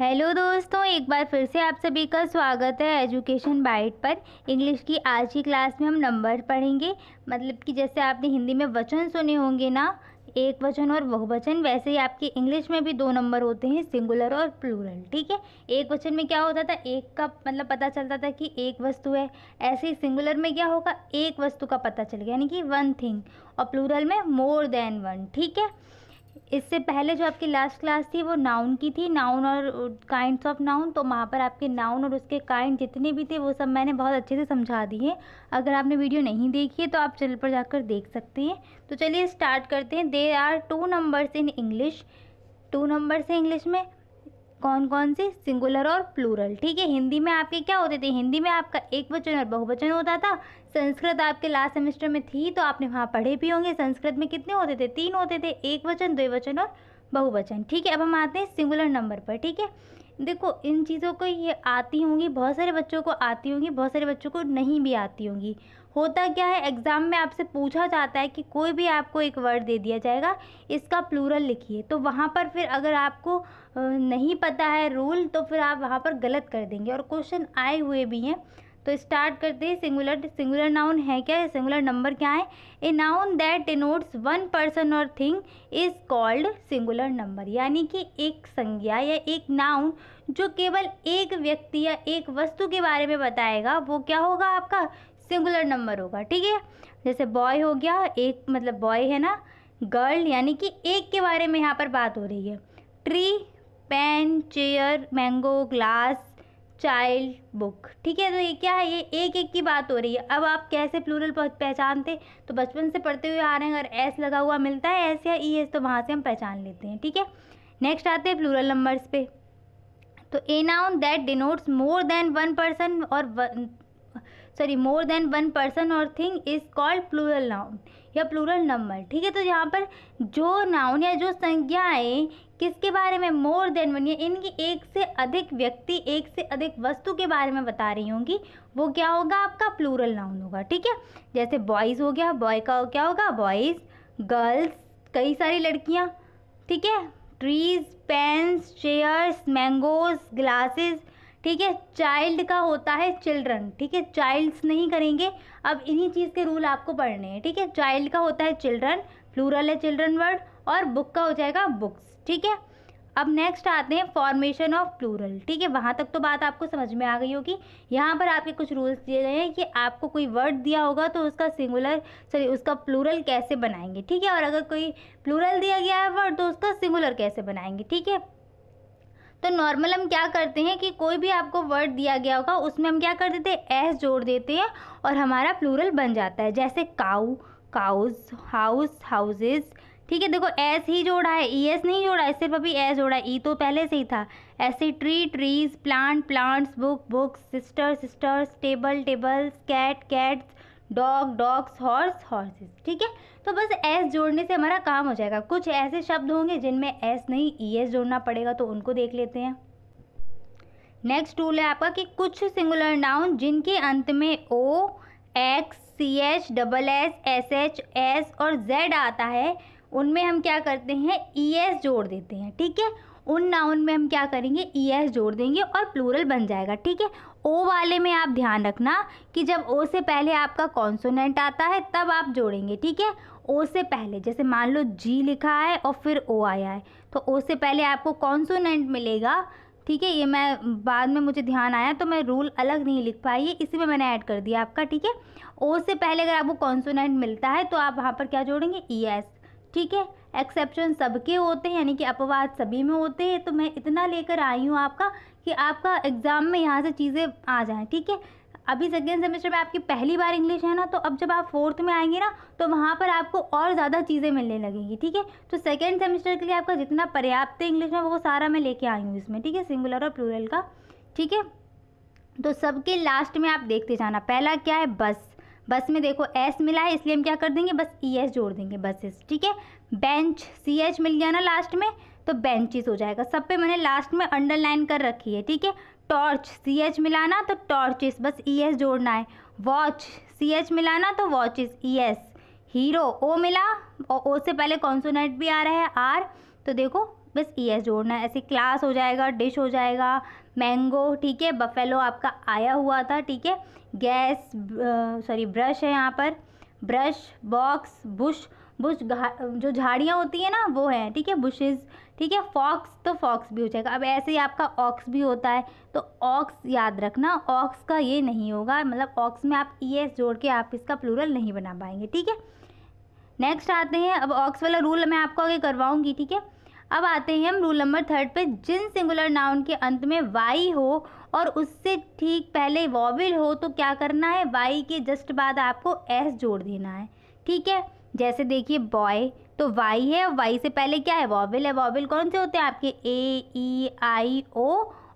hello दोस्तों एक बार फिर से आप सभी का स्वागत है एजुकेशन बाइट पर इंग्लिश की आज की क्लास में हम नंबर पढ़ेंगे मतलब कि जैसे आपने हिंदी में वचन सुने होंगे ना एक वचन और बहुवचन वैसे ही आपके इंग्लिश में भी दो नंबर होते हैं सिंगुलर और प्लूरल ठीक है एक वचन में क्या होता था एक का मतलब पता चलता था कि एक वस्तु है ऐसे ही सिंगुलर में क्या होगा एक वस्तु का पता चल गया यानी कि वन थिंग और प्लूरल में मोर देन वन ठीक है इससे पहले जो आपकी लास्ट क्लास थी वो नाउन की थी नाउन और काइंड्स ऑफ नाउन तो वहाँ पर आपके नाउन और उसके काइंड जितने भी थे वो सब मैंने बहुत अच्छे से समझा दिए अगर आपने वीडियो नहीं देखी है तो आप चैनल पर जाकर देख सकते हैं तो चलिए स्टार्ट करते हैं there are two numbers in English two numbers हैं इंग्लिश में कौन कौन से सिंगुलर और प्लूरल ठीक है हिंदी में आपके क्या होते थे हिंदी में आपका एक वचन और बहुवचन होता था संस्कृत आपके लास्ट सेमेस्टर में थी तो आपने वहाँ पढ़े भी होंगे संस्कृत में कितने होते थे तीन होते थे एक वचन द्विवचन और बहुवचन ठीक है अब हम आते हैं सिंगुलर नंबर पर ठीक है देखो इन चीज़ों को ये आती होंगी बहुत सारे बच्चों को आती होंगी बहुत सारे बच्चों को नहीं भी आती होंगी होता क्या है एग्ज़ाम में आपसे पूछा जाता है कि कोई भी आपको एक वर्ड दे दिया जाएगा इसका प्लूरल लिखिए तो वहाँ पर फिर अगर आपको नहीं पता है रूल तो फिर आप वहाँ पर गलत कर देंगे और क्वेश्चन आए हुए भी हैं तो स्टार्ट करते हैं सिंगुलर सिंगुलर नाउन है क्या सिंगुलर नंबर क्या है a noun that denotes one person और thing is called singular number यानी कि एक संज्ञा या एक नाउन जो केवल एक व्यक्ति या एक वस्तु के बारे में बताएगा वो क्या होगा आपका सिंगुलर नंबर होगा ठीक है जैसे बॉय हो गया एक मतलब बॉय है ना गर्ल यानी कि एक के बारे में यहाँ पर बात हो रही है tree pen chair mango glass child book ठीक है तो ये क्या है ये एक एक की बात हो रही है अब आप कैसे प्लूरल पहचानते तो बचपन से पढ़ते हुए आ रहे हैं अगर एस लगा हुआ मिलता है एस या ई e एस तो वहाँ से हम पहचान लेते हैं ठीक है नेक्स्ट आते हैं प्लूरल नंबर्स पे तो a noun that denotes more than one person और sorry more than one person और thing is called plural noun या प्लूरल नंबर ठीक है तो यहाँ पर जो नाउन या जो संज्ञाएँ किसके बारे में मोर देन वन या इनकी एक से अधिक व्यक्ति एक से अधिक वस्तु के बारे में बता रही होंगी वो क्या होगा आपका प्लूरल नाउन होगा ठीक है जैसे बॉयज़ हो गया बॉय का क्या होगा बॉयज़ गर्ल्स कई सारी लड़कियाँ ठीक है trees pens chairs mangoes glasses ठीक है चाइल्ड का होता है चिल्ड्रन ठीक है चाइल्ड्स नहीं करेंगे अब इन्हीं चीज़ के रूल आपको पढ़ने हैं ठीक है चाइल्ड का होता है चिल्ड्रन प्लूरल है चिल्ड्रन वर्ड और बुक का हो जाएगा बुक्स ठीक है अब नेक्स्ट आते हैं फॉर्मेशन ऑफ प्लूरल ठीक है वहाँ तक तो बात आपको समझ में आ गई होगी यहाँ पर आपके कुछ रूल्स दिए गए हैं कि आपको कोई वर्ड दिया होगा तो उसका सिंगुलर सॉरी उसका प्लूरल कैसे बनाएंगे ठीक है और अगर कोई प्लूरल दिया गया है वर्ड तो उसका सिंगुलर कैसे बनाएंगे ठीक है तो नॉर्मल हम क्या करते हैं कि कोई भी आपको वर्ड दिया गया होगा उसमें हम क्या कर देते हैं एस जोड़ देते हैं और हमारा प्लूरल बन जाता है जैसे काऊ काउज हाउस हाउसेज ठीक है देखो एस ही जोड़ा है ई e एस नहीं जोड़ा है सिर्फ अभी एस जोड़ा है ई e तो पहले से ही था ऐसे tree trees plant plants book books sister sisters table tables cat cats dog dogs horse horses ठीक है तो बस एस जोड़ने से हमारा काम हो जाएगा कुछ ऐसे शब्द होंगे जिनमें एस नहीं ई एस जोड़ना पड़ेगा तो उनको देख लेते हैं नेक्स्ट टूल है आपका कि कुछ सिंगुलर नाउन जिनके अंत में O X C H double S S H S और जेड आता है उनमें हम क्या करते हैं ई एस जोड़ देते हैं ठीक है उन नाउन में हम क्या करेंगे ई एस जोड़ देंगे और प्लूरल बन जाएगा ठीक है ओ वाले में आप ध्यान रखना कि जब ओ से पहले आपका कॉन्सोनेंट आता है तब आप जोड़ेंगे ठीक है ओ से पहले जैसे मान लो जी लिखा है और फिर ओ आया है तो ओ से पहले आपको कॉन्सोनेंट मिलेगा ठीक है ये मैं बाद में मुझे ध्यान आया तो मैं रूल अलग नहीं लिख पाई है इसी में मैंने ऐड कर दिया आपका ठीक है ओ से पहले अगर आपको कॉन्सोनेंट मिलता है तो आप वहाँ पर क्या जोड़ेंगे ई e एस ठीक है एक्सेप्शन सबके होते हैं यानी कि अपवाद सभी में होते हैं तो मैं इतना लेकर आई हूँ आपका कि आपका एग्ज़ाम में यहाँ से चीज़ें आ जाएँ ठीक है अभी सेकेंड सेमेस्टर में आपकी पहली बार इंग्लिश है ना तो अब जब आप फोर्थ में आएंगे ना तो वहाँ पर आपको और ज़्यादा चीज़ें मिलने लगेंगी ठीक है तो सेकेंड सेमेस्टर के लिए आपका जितना पर्याप्त इंग्लिश है वो सारा मैं लेके आई हूँ इसमें ठीक है सिंगुलर और प्लूरल का ठीक है तो सबके लास्ट में आप देखते जाना पहला क्या है बस बस में देखो एस मिला है इसलिए हम क्या कर देंगे बस ई e एस जोड़ देंगे बसेस ठीक है बेंच सी एच मिल गया ना लास्ट में तो बेंचेस हो जाएगा सब पे मैंने लास्ट में अंडरलाइन कर रखी है ठीक है टॉर्च सी एच मिलाना तो टॉर्चेस बस ई e एस जोड़ना है वॉच सी एच मिलाना तो watches E S hero O मिला और ओ से पहले कॉन्सोनेट भी आ रहा है आर तो देखो बस ई e एस जोड़ना है ऐसे क्लास हो जाएगा डिश हो जाएगा मैंगो ठीक है बफेलो आपका आया हुआ था ठीक है गैस सॉरी ब्रश है यहाँ पर ब्रश बॉक्स बुश बुश जो झाड़ियाँ होती हैं ना वो है ठीक है बुशेज़ ठीक है फॉक्स तो फॉक्स भी हो जाएगा अब ऐसे ही आपका ऑक्स भी होता है तो ऑक्स याद रखना ऑक्स का ये नहीं होगा मतलब ऑक्स में आप ई e एस जोड़ के आप इसका प्लूरल नहीं बना पाएंगे ठीक है नेक्स्ट आते हैं अब ऑक्स वाला रूल मैं आपको आगे करवाऊंगी ठीक है अब आते हैं हम रूल नंबर थर्ड पे जिन सिंगुलर नाउन के अंत में वाई हो और उससे ठीक पहले वॉविल हो तो क्या करना है वाई के जस्ट बाद आपको एस जोड़ देना है ठीक है जैसे देखिए बॉय तो वाई है वाई से पहले क्या है वॉविल है वॉविल कौन से होते हैं आपके ए ई आई ओ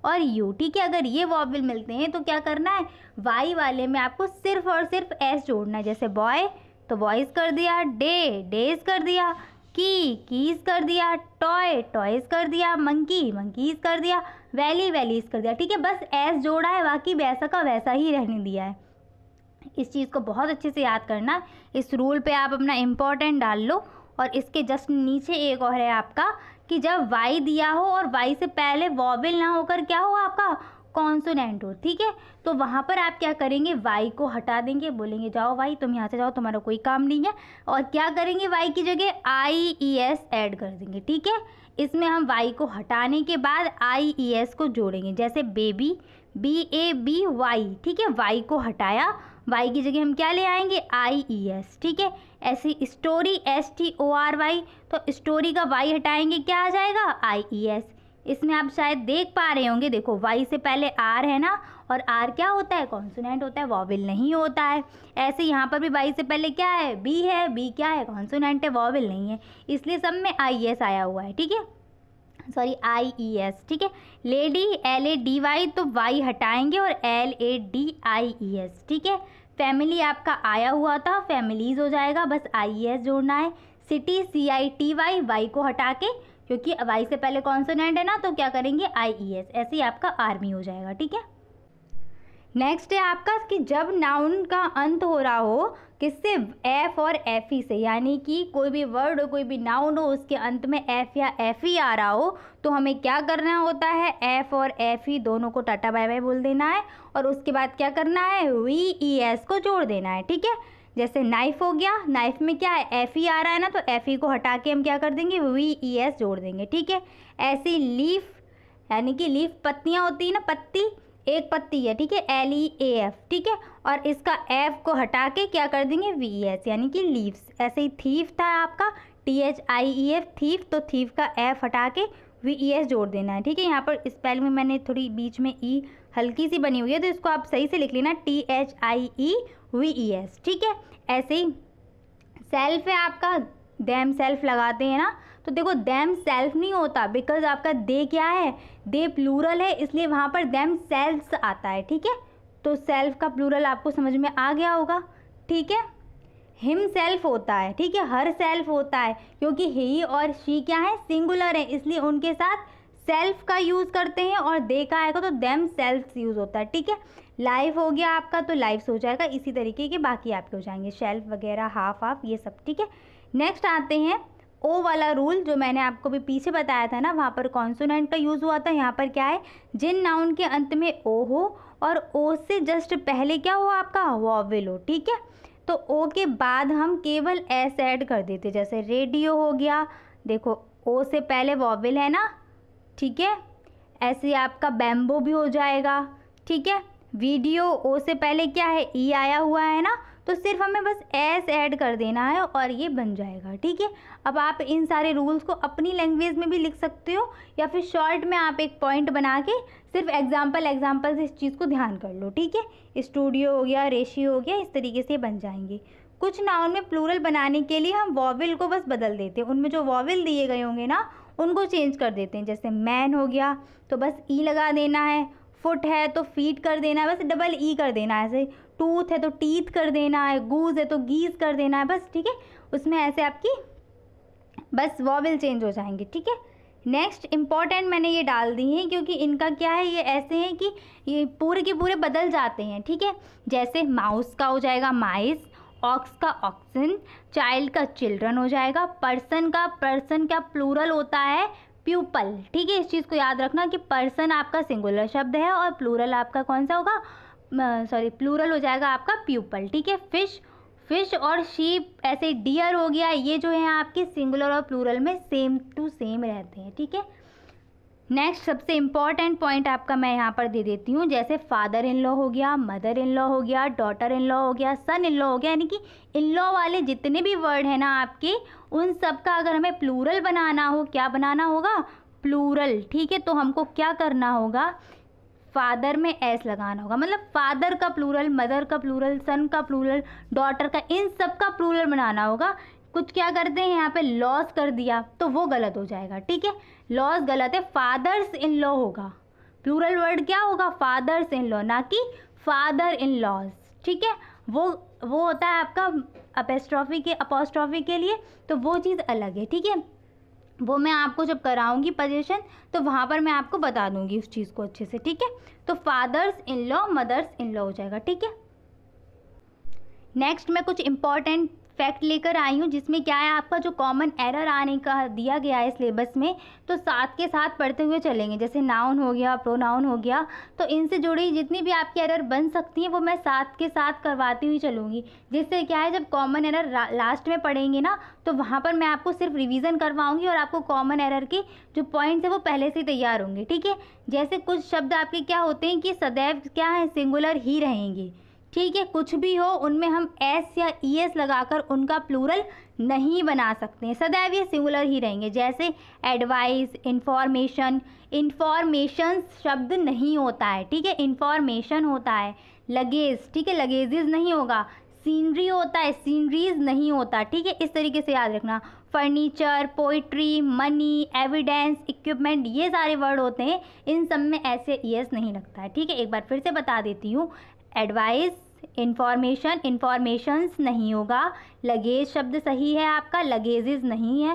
और यू ठीक है अगर ये वॉविल मिलते हैं तो क्या करना है वाई वाले में आपको सिर्फ और सिर्फ एस जोड़ना है जैसे बॉय तो बॉयज़ कर दिया डे डे डेज कर दिया की कीज कर दिया टॉय टॉयज कर दिया मंकी मंकीज कर दिया वैली वैलीज कर दिया ठीक है बस एस जोड़ा है बाकी वैसा का वैसा ही रहने दिया है इस चीज़ को बहुत अच्छे से याद करना इस रूल पे आप अपना इम्पोर्टेंट डाल लो और इसके जस्ट नीचे एक और है आपका कि जब वाई दिया हो और वाई से पहले वॉबिल ना होकर क्या हो आपका कॉन्सोनेंट हो ठीक है तो वहाँ पर आप क्या करेंगे वाई को हटा देंगे बोलेंगे जाओ वाई तुम यहाँ से जाओ तुम्हारा कोई काम नहीं है और क्या करेंगे वाई की जगह आई ई एस एड कर देंगे ठीक है इसमें हम वाई को हटाने के बाद आई ई एस को जोड़ेंगे जैसे baby B A B Y ठीक है वाई को हटाया वाई की जगह हम क्या ले आएंगे आई ई एस ठीक है ऐसी story S T O R Y तो स्टोरी का वाई हटाएंगे क्या आ जाएगा आई ई एस इसमें आप शायद देख पा रहे होंगे देखो वाई से पहले आर है ना और आर क्या होता है कॉन्सोनेंट होता है वॉविल नहीं होता है ऐसे यहाँ पर भी वाई से पहले क्या है बी है बी क्या है कॉन्सोनेंट है वॉविल नहीं है इसलिए सब में आई एस आया हुआ है ठीक है सॉरी आई ई एस ठीक है lady L A D Y तो वाई हटाएंगे और L A D I E S ठीक है फैमिली आपका आया हुआ था फैमिलीज हो जाएगा बस आई ई एस जोड़ना है city C I T Y Y को हटा के क्योंकि वाई से पहले कॉन्सोनेंट है ना तो क्या करेंगे आई ई एस ऐसे ही आपका आर्मी हो जाएगा ठीक है नेक्स्ट है आपका कि जब नाउन का अंत हो रहा हो किससे एफ और एफ ई e से यानी कि कोई भी वर्ड हो कोई भी नाउन हो उसके अंत में एफ या एफ ई e आ रहा हो तो हमें क्या करना होता है एफ और एफ ई e दोनों को टाटा बाय बाय बोल देना है और उसके बाद क्या करना है वी ई एस को जोड़ देना है ठीक है जैसे नाइफ हो गया नाइफ में क्या है एफ ई e आ रहा है ना तो एफ ई e को हटा के हम क्या कर देंगे वी ई एस जोड़ देंगे ठीक है ऐसी लीफ यानी कि लीफ पत्तियाँ होती है ना पत्ती एक पत्ती है ठीक है एल ई ए एफ ठीक है और इसका एफ को हटा के क्या कर देंगे वी एस e यानी कि लीव्स ऐसे ही थीफ था आपका T H I E F thief तो थीफ का एफ हटा के वी ई एस जोड़ देना है ठीक है यहाँ पर स्पेल में मैंने थोड़ी बीच में ई हल्की सी बनी हुई है तो इसको आप सही से लिख लेना T H I E V E S ठीक है ऐसे ही सेल्फ है आपका देम सेल्फ लगाते हैं ना तो देखो देम सेल्फ नहीं होता बिकॉज आपका दे क्या है दे प्लूरल है इसलिए वहाँ पर देम सेल्फ आता है ठीक है तो सेल्फ का प्लूरल आपको समझ में आ गया होगा ठीक है हिम सेल्फ होता है ठीक है हर सेल्फ होता है क्योंकि ही और शी क्या है सिंगुलर है इसलिए उनके साथ सेल्फ का यूज़ करते हैं और दे का आएगा तो देम सेल्फ यूज़ होता है ठीक है लाइव हो गया आपका तो लाइव हो जाएगा इसी तरीके के बाकी आपके हो जाएंगे शेल्फ वगैरह हाफ हाफ ये सब ठीक है नेक्स्ट आते हैं ओ वाला रूल जो मैंने आपको भी पीछे बताया था ना वहाँ पर कॉन्सोनेंट का यूज़ हुआ था यहाँ पर क्या है जिन नाउन के अंत में ओ हो और ओ से जस्ट पहले क्या हो आपका वॉवेल हो ठीक है तो ओ के बाद हम केवल एस ऐड कर देते जैसे रेडियो हो गया देखो ओ से पहले वॉवेल है ना ठीक है ऐसे आपका बैम्बो भी हो जाएगा ठीक है वीडियो ओ से पहले क्या है ई आया हुआ है ना तो सिर्फ हमें बस एस ऐड कर देना है और ये बन जाएगा ठीक है अब आप इन सारे रूल्स को अपनी लैंग्वेज में भी लिख सकते हो या फिर शॉर्ट में आप एक पॉइंट बना के सिर्फ एग्जाम्पल एग्जाम्पल से इस चीज़ को ध्यान कर लो ठीक है स्टूडियो हो गया रेशी हो गया इस तरीके से बन जाएंगे कुछ नाउन में प्लूरल बनाने के लिए हम वॉविल को बस बदल देते हैं उनमें जो वॉविल दिए गए होंगे ना उनको चेंज कर देते हैं जैसे मैन हो गया तो बस ई लगा देना है फुट है तो फीट कर देना है बस डबल ई e कर देना है ऐसे टूथ है तो टीथ कर देना है गूज है तो गीज कर देना है बस ठीक है उसमें ऐसे आपकी बस वॉबल चेंज हो जाएंगे ठीक है नेक्स्ट इम्पॉर्टेंट मैंने ये डाल दी हैं क्योंकि इनका क्या है ये ऐसे हैं कि ये पूरे के पूरे बदल जाते हैं ठीक है जैसे माउस का हो जाएगा माइस ऑक्स का ऑक्सन चाइल्ड का चिल्ड्रन हो जाएगा पर्सन का पर्सन क्या प्लूरल होता है प्यूपल ठीक है इस चीज़ को याद रखना कि पर्सन आपका सिंगुलर शब्द है और प्लूरल आपका कौन सा होगा सॉरी प्लूरल हो जाएगा आपका प्यूपल ठीक है फिश फिश और शीप ऐसे डियर हो गया ये जो है आपके सिंगुलर और प्लूरल में सेम टू सेम रहते हैं ठीक है नेक्स्ट सबसे इम्पॉर्टेंट पॉइंट आपका मैं यहाँ पर दे देती हूँ जैसे फादर इन लॉ हो गया मदर इन लॉ हो गया डॉटर इन लॉ हो गया सन इन लॉ हो गया यानी कि इन लॉ वाले जितने भी वर्ड हैं ना आपके उन सब का अगर हमें प्लूरल बनाना हो क्या बनाना होगा प्लूरल ठीक है तो हमको क्या करना होगा फादर में एस लगाना होगा मतलब फादर का प्लूरल मदर का प्लूरल सन का प्लूरल डॉटर का इन सब का प्लूरल बनाना होगा कुछ क्या करते हैं यहाँ पे लॉस कर दिया तो वो गलत हो जाएगा ठीक है लॉस गलत है फादर्स इन लॉ होगा प्लूरल वर्ड क्या होगा फादर्स इन लॉ ना कि फादर इन लॉज ठीक है वो वो होता है आपका अपेस्ट्रॉफी के अपोस्ट्रॉफी के लिए तो वो चीज़ अलग है ठीक है वो मैं आपको जब कराऊंगी पजेशन तो वहाँ पर मैं आपको बता दूंगी उस चीज़ को अच्छे से ठीक है तो fathers in law mothers in law हो जाएगा ठीक है नेक्स्ट मैं कुछ इंपॉर्टेंट फैक्ट लेकर आई हूँ जिसमें क्या है आपका जो कॉमन एरर आने का दिया गया है सिलेबस में तो साथ के साथ पढ़ते हुए चलेंगे जैसे नाउन हो गया प्रोनाउन हो गया तो इनसे जुड़ी जितनी भी आपकी एरर बन सकती हैं वो मैं साथ के साथ करवाती हुई चलूँगी जिससे क्या है जब कॉमन एरर लास्ट में पढ़ेंगे ना तो वहाँ पर मैं आपको सिर्फ रिविज़न करवाऊँगी और आपको कॉमन एरर के जो पॉइंट्स हैं वो पहले से तैयार होंगे ठीक है जैसे कुछ शब्द आपके क्या होते हैं कि सदैव क्या है सिंगुलर ही रहेंगे ठीक है कुछ भी हो उनमें हम एस या ई e एस लगाकर उनका प्लूरल नहीं बना सकते हैं सदैव ये सिंगुलर ही रहेंगे जैसे एडवाइस इंफॉर्मेशन इंफॉर्मेशन शब्द नहीं होता है ठीक है इंफॉर्मेशन होता है लगेज ठीक है लगेजेज नहीं होगा सीनरी होता है सीनरीज नहीं होता ठीक है इस तरीके से याद रखना furniture poetry money evidence equipment ये सारे वर्ड होते हैं इन सब में ऐसे ई एस नहीं लगता है ठीक है एक बार फिर से बता देती हूँ एडवाइस इन्फॉर्मेशन इन्फॉर्मेशंस नहीं होगा लगेज शब्द सही है आपका लगेजेज नहीं है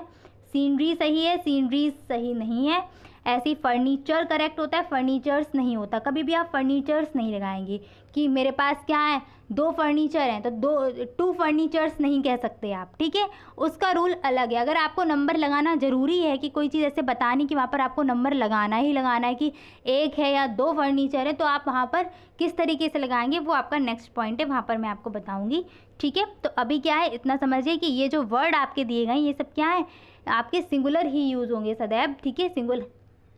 सीनरी सही है सीनरीज सही नहीं है ऐसे ही फर्नीचर करेक्ट होता है फर्नीचर्स नहीं होता कभी भी आप फर्नीचर्स नहीं लगाएंगे कि मेरे पास क्या है दो फर्नीचर हैं तो दो टू फर्नीचर्स नहीं कह सकते आप ठीक है उसका रूल अलग है अगर आपको नंबर लगाना ज़रूरी है कि कोई चीज़ ऐसे बतानी कि वहाँ पर आपको नंबर लगाना ही लगाना है कि एक है या दो फर्नीचर है तो आप वहाँ पर किस तरीके से लगाएंगे वो आपका नेक्स्ट पॉइंट है वहाँ पर मैं आपको बताऊँगी ठीक है तो अभी क्या है इतना समझिए कि ये जो वर्ड आपके दिए गए ये सब क्या है आपके सिंगुलर ही यूज़ होंगे सदैव ठीक है सिंगुलर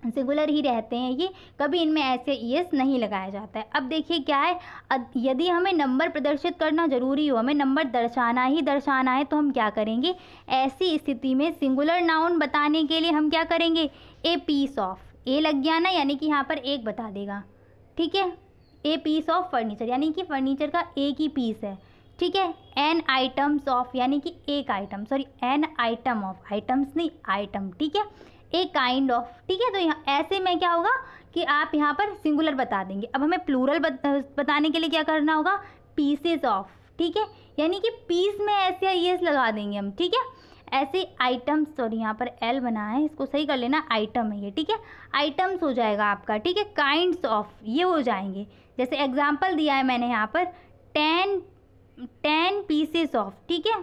सिंगुलर ही रहते हैं ये कभी इनमें ऐसे ई एस नहीं लगाया जाता है अब देखिए क्या है यदि हमें नंबर प्रदर्शित करना जरूरी हो हमें नंबर दर्शाना ही दर्शाना है तो हम क्या करेंगे ऐसी स्थिति में सिंगुलर नाउन बताने के लिए हम क्या करेंगे ए पीस ऑफ ए लग गया ना यानी कि यहाँ पर एक बता देगा ठीक है ए पीस ऑफ फर्नीचर यानी कि फर्नीचर का एक ही पीस है ठीक है एन आइटम्स ऑफ यानी कि एक item sorry an item of items नहीं आइटम ठीक है ए काइंड ऑफ ठीक है तो यहाँ ऐसे में क्या होगा कि आप यहाँ पर सिंगुलर बता देंगे अब हमें प्लूरल बताने के लिए क्या करना होगा पीसेज ऑफ ठीक है यानी कि पीस में ऐसे ये लगा देंगे हम ठीक है ऐसे आइटम्स सॉरी यहाँ पर एल बना है इसको सही कर लेना आइटम है ये ठीक है आइटम्स हो जाएगा आपका ठीक है काइंड्स ऑफ ये हो जाएंगे जैसे एग्जाम्पल दिया है मैंने यहाँ पर टेन टेन पीसेस ऑफ ठीक है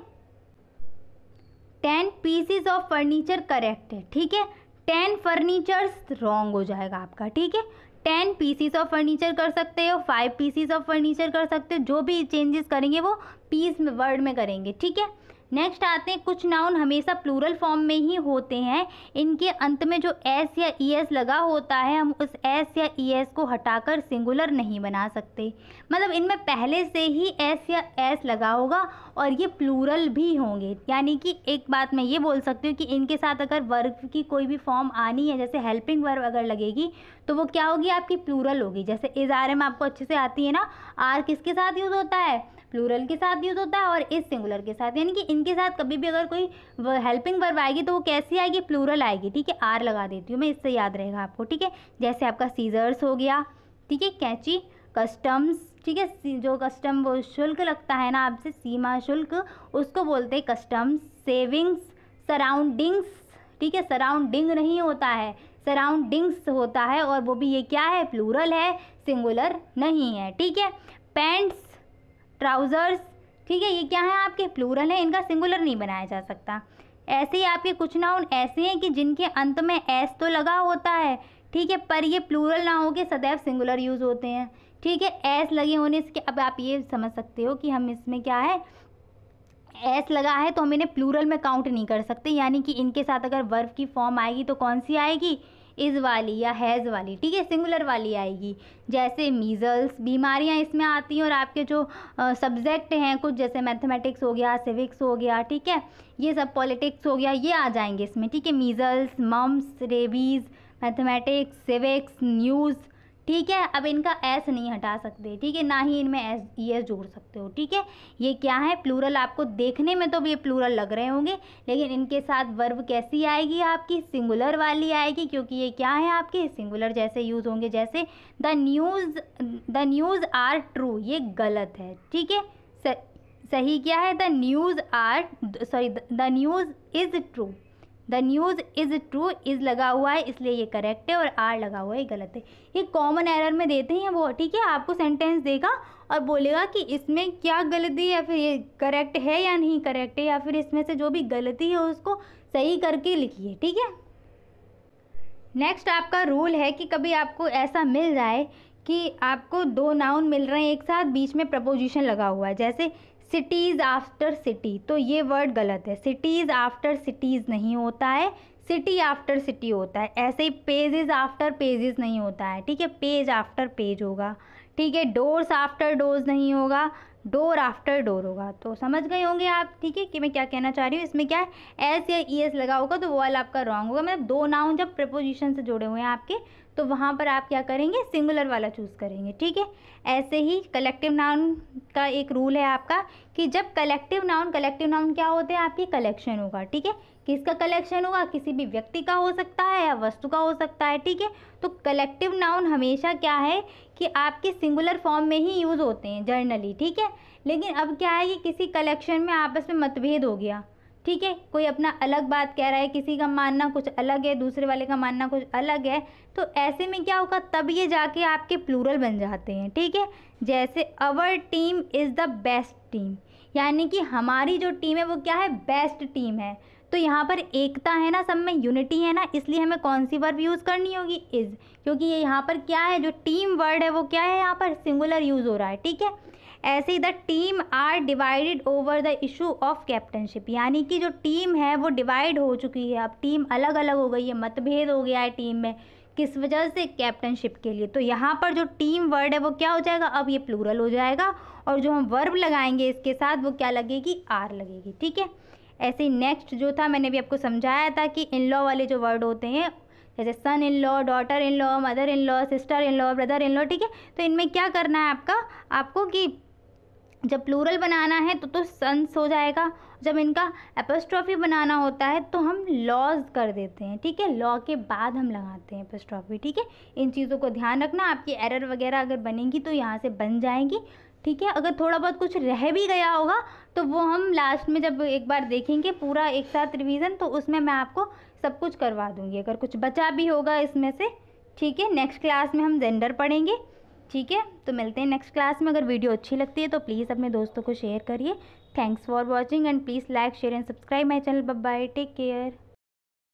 ten pieces of furniture correct है ठीक है टेन फर्नीचर्स रॉन्ग हो जाएगा आपका ठीक है टेन पीसीस ऑफ फर्नीचर कर सकते हो फाइव पीसीज ऑफ फर्नीचर कर सकते हो जो भी चेंजेस करेंगे वो पीस में वर्ड में करेंगे ठीक है नेक्स्ट आते हैं कुछ नाउन हमेशा प्लूरल फॉर्म में ही होते हैं इनके अंत में जो एस या ई एस लगा होता है हम उस एस या ई एस को हटाकर सिंगुलर नहीं बना सकते मतलब इनमें पहले से ही एस या एस लगा होगा और ये प्लूरल भी होंगे यानी कि एक बात मैं ये बोल सकती हूँ कि इनके साथ अगर वर्ग की कोई भी फॉर्म आनी है जैसे हेल्पिंग वर्ग अगर लगेगी तो वो क्या होगी आपकी प्लूरल होगी जैसे इज़ारे में आपको अच्छे से आती है ना आर किसके साथ यूज़ होता है प्लूरल के साथ यूज़ होता है और इस सिंगुलर के साथ यानी कि इनके साथ कभी भी अगर कोई हेल्पिंग वर्ब आएगी तो वो कैसी आएगी प्लूरल आएगी ठीक है आर लगा देती हूँ मैं इससे याद रहेगा आपको ठीक है जैसे आपका सीजर्स हो गया ठीक है कैंची कस्टम्स ठीक है जो कस्टम वो शुल्क लगता है ना आपसे सीमा शुल्क उसको बोलते हैं कस्टम्स सेविंग्स सराउंडिंग्स ठीक है सराउंडिंग नहीं होता है सराउंडिंग्स होता है और वो भी ये क्या है प्लूरल है सिंगुलर नहीं है ठीक है पेंट्स ट्राउज़र्स ठीक है ये क्या है आपके प्लूरल है इनका सिंगुलर नहीं बनाया जा सकता ऐसे ही आपके कुछ नाउन ऐसे हैं कि जिनके अंत में एस तो लगा होता है ठीक है पर ये प्लूरल ना हो के सदैव सिंगुलर यूज़ होते हैं ठीक है एस लगे होने से अब आप ये समझ सकते हो कि हम इसमें क्या है एस लगा है तो हम इन्हें प्लूरल में काउंट नहीं कर सकते यानी कि इनके साथ अगर वर्ब की फॉर्म आएगी तो कौन सी आएगी इज़ वाली या हैज़ वाली ठीक है सिंगुलर वाली आएगी जैसे मीज़ल्स बीमारियां इसमें आती हैं और आपके जो सब्जेक्ट हैं कुछ जैसे मैथमेटिक्स हो गया सिविक्स हो गया ठीक है ये सब पॉलिटिक्स हो गया ये आ जाएंगे इसमें ठीक है measles mumps rabies mathematics civics news ठीक है अब इनका एस नहीं हटा सकते ठीक है ना ही इनमें एस ई एस जोड़ सकते हो ठीक है ये क्या है प्लूरल आपको देखने में तो ये प्लूरल लग रहे होंगे लेकिन इनके साथ वर्ब कैसी आएगी आपकी सिंगुलर वाली आएगी क्योंकि ये क्या है आपके सिंगुलर जैसे यूज़ होंगे जैसे the news the news are true ये गलत है ठीक है सही क्या है the news are sorry the news is true the news is true is लगा हुआ है इसलिए ये करेक्ट है और आर लगा हुआ है गलत है ये कॉमन एरर में देते हैं वो ठीक है आपको सेंटेंस देगा और बोलेगा कि इसमें क्या गलती या फिर ये करेक्ट है या नहीं करेक्ट है या फिर इसमें से जो भी गलती है उसको सही करके लिखिए ठीक है नेक्स्ट आपका रूल है कि कभी आपको ऐसा मिल जाए कि आपको दो नाउन मिल रहे हैं एक साथ बीच में प्रपोजिशन लगा हुआ है जैसे सिटीज़ आफ्टर सिटी तो ये वर्ड गलत है सिटीज़ आफ्टर सिटीज़ नहीं होता है सिटी आफ्टर सिटी होता है ऐसे ही पेजेस आफ्टर पेजेस नहीं होता है ठीक है पेज आफ्टर पेज होगा ठीक है डोर्स आफ्टर डोर्स नहीं होगा डोर आफ्टर डोर होगा तो समझ गए होंगे आप ठीक है कि मैं क्या कहना चाह रही हूँ इसमें क्या है एस या ई e एस लगा होगा तो वो वाला आपका रॉन्ग होगा मतलब दो नाउन जब प्रपोजिशन से जुड़े हुए हैं आपके तो वहाँ पर आप क्या करेंगे सिंगुलर वाला चूज़ करेंगे ठीक है ऐसे ही कलेक्टिव नाउन का एक रूल है आपका कि जब कलेक्टिव नाउन कलेक्टिव नाउन क्या होते हैं आपकी कलेक्शन होगा ठीक है किसका कलेक्शन होगा किसी भी व्यक्ति का हो सकता है या वस्तु का हो सकता है ठीक है तो कलेक्टिव नाउन हमेशा क्या है कि आपके सिंगुलर फॉर्म में ही यूज़ होते हैं जर्नली ठीक है लेकिन अब क्या है कि किसी कलेक्शन में आपस में मतभेद हो गया ठीक है कोई अपना अलग बात कह रहा है किसी का मानना कुछ अलग है दूसरे वाले का मानना कुछ अलग है तो ऐसे में क्या होगा तब ये जाके आपके प्लूरल बन जाते हैं ठीक है जैसे our team is the best team यानी कि हमारी जो टीम है वो क्या है बेस्ट टीम है तो यहाँ पर एकता है ना सब में यूनिटी है ना इसलिए हमें कौन सी वर्ब यूज़ करनी होगी इज़ क्योंकि ये यहाँ पर क्या है जो टीम वर्ड है वो क्या है यहाँ पर सिंगुलर यूज़ हो रहा है ठीक है ऐसे ही the team are divided over the issue of captainship यानी कि जो टीम है वो डिवाइड हो चुकी है अब टीम अलग अलग हो गई है मतभेद हो गया है टीम में किस वजह से कैप्टनशिप के लिए तो यहाँ पर जो टीम वर्ड है वो क्या हो जाएगा अब ये प्लूरल हो जाएगा और जो हम वर्ब लगाएंगे इसके साथ वो क्या लगेगी आर लगेगी ठीक है ऐसे ही नेक्स्ट जो था मैंने भी आपको समझाया था कि इन लॉ वाले जो वर्ड होते हैं जैसे son in law daughter in law mother in law sister in law brother in law ठीक है तो इनमें क्या करना है आपका आपको कि जब प्लूरल बनाना है तो तो सन्स हो जाएगा जब इनका एपोस्ट्रॉफी बनाना होता है तो हम लॉज कर देते हैं ठीक है लॉ के बाद हम लगाते हैं एपोस्ट्रॉफी ठीक है इन चीज़ों को ध्यान रखना आपकी एरर वगैरह अगर बनेंगी तो यहाँ से बन जाएंगी ठीक है अगर थोड़ा बहुत कुछ रह भी गया होगा तो वो हम लास्ट में जब एक बार देखेंगे पूरा एक साथ रिविज़न तो उसमें मैं आपको सब कुछ करवा दूँगी अगर कुछ बचा भी होगा इसमें से ठीक है नेक्स्ट क्लास में हम जेंडर पढ़ेंगे ठीक है तो मिलते हैं नेक्स्ट क्लास में अगर वीडियो अच्छी लगती है तो प्लीज़ अपने दोस्तों को शेयर करिए thanks for watching and please like share and subscribe my channel bye take care